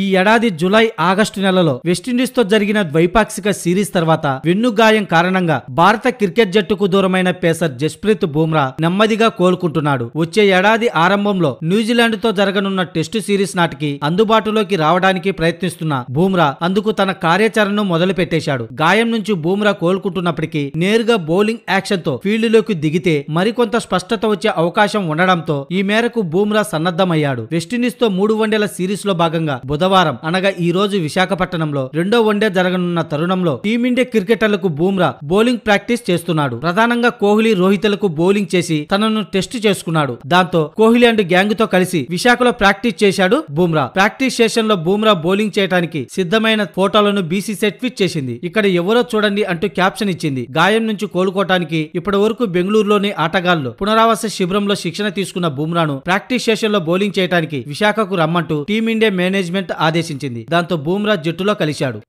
ఈ ఏడాది July August నెలలో వెస్టిండీస్తో జరిగిన ద్వైపాక్షిక సిరీస్ తర్వాత వెన్నుగాయం కారణంగా భారత క్రికెట్ జట్టుకు దూరమైన పేసర్ జస్ప్రీత్ బూమ్రా నెమ్మదిగా కోలుకుంటున్నాడు వచ్చే ఏడాది ఆరంభంలో న్యూజిలాండ్తో జరగనున్న టెస్టు సిరీస్ నాటికి అందుబాటులోకి రావడానికి ప్రయత్నిస్తున్న బూమ్రా అందుకు తన కార్యాచరణను మొదలుపెట్టేశాడు గాయం నుంచి బూమ్రా కోలుకుంటున్నప్పటికీ నేరుగా బౌలింగ్ యాక్షన్తో ఫీల్డ్లోకి దిగితే మరికొంత స్పష్టత వచ్చే అవకాశం ఉండడంతో ఈ మేరకు బూమ్రా సన్నద్ధమయ్యాడు వెస్టిండీస్తో మూడు వన్డేల సిరీస్లో భాగంగా బుధవారం అనగా ఈ రోజు విశాఖపట్నంలో రెండో వన్డే జరగనున్న తరుణంలో టీమిండియా క్రికెటర్లకు బూమ్రా బౌలింగ్ ప్రాక్టీస్ చేస్తున్నాడు ప్రధానంగా కోహ్లీ రోహితులకు బౌలింగ్ చేసి తనను టెస్ట్ చేసుకున్నాడు దాంతో కోహ్లీ అండ్ గ్యాంగ్ తో కలిసి విశాఖలో ప్రాక్టీస్ చేశాడు బూమ్రా ప్రాక్టీస్ సెషన్ లో బూమ్రా బౌలింగ్ చేయడానికి సిద్ధమైన ఫోటోలను బీసీసీ ట్వీట్ చేసింది ఇక్కడ ఎవరో చూడండి అంటూ క్యాప్షన్ ఇచ్చింది గాయం నుంచి కోలుకోవటానికి ఇప్పటి వరకు బెంగళూరులోని ఆటగాళ్లు పునరావాస శిబిరంలో శిక్షణ తీసుకున్న బూమ్రాను ప్రాక్టీస్ సెషన్ లో బౌలింగ్ చేయడానికి విశాఖకు రమ్మంటూ టీమిండియా మేనేజ్మెంట్ ఆదేశించింది దాంతో బూమ్రా జట్టులో కలిశాడు